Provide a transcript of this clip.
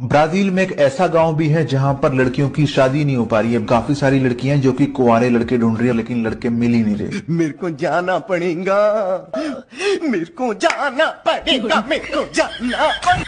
Brazil में एक ऐसा गांव भी है जहां पर लड़कियों की शादी नहीं हो पा रही है काफी सारी लड़कियां जो कि कुआरे लड़के ढूंढ रही है लेकिन लड़के मिल ही नहीं रहे मेरे को जाना पड़ेगा मेरे को जाना पड़ेगा मेरे को जाना पड़ेगा